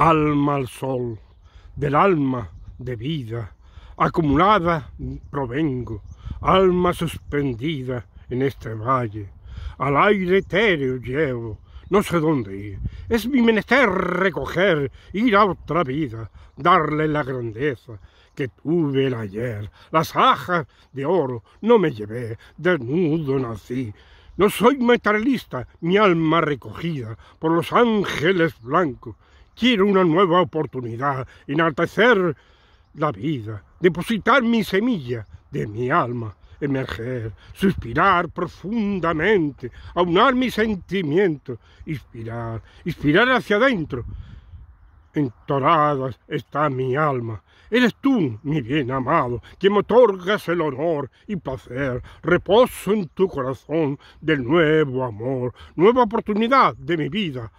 alma al sol, del alma de vida, acumulada provengo, alma suspendida en este valle, al aire etéreo llevo, no sé dónde ir. Es mi menester recoger, ir a otra vida, darle la grandeza que tuve el ayer. Las hajas de oro no me llevé, desnudo nací. No soy metalista, mi alma recogida por los ángeles blancos Quiero una nueva oportunidad, enaltecer la vida, depositar mi semilla de mi alma, emerger, suspirar profundamente, aunar mis sentimientos, inspirar, inspirar hacia adentro. Entorada está mi alma. Eres tú, mi bien amado, que me otorgas el honor y placer, reposo en tu corazón del nuevo amor, nueva oportunidad de mi vida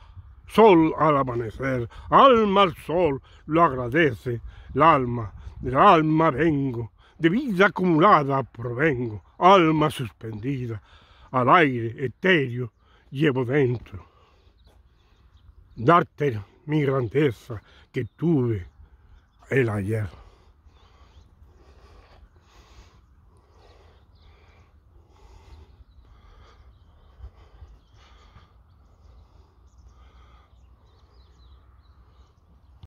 sol al amanecer, alma al sol lo agradece el alma, del alma vengo, de vida acumulada provengo, alma suspendida, al aire etéreo llevo dentro. Darte mi grandeza que tuve el ayer.